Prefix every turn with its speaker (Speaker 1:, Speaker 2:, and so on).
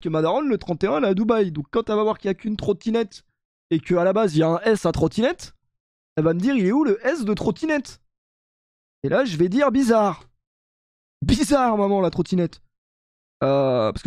Speaker 1: que ma le 31, est à Dubaï. Donc quand elle va voir qu'il n'y a qu'une trottinette et qu'à la base, il y a un S à trottinette, elle va me dire, il est où le S de trottinette Et là, je vais dire bizarre. Bizarre, maman, la trottinette. Euh, parce que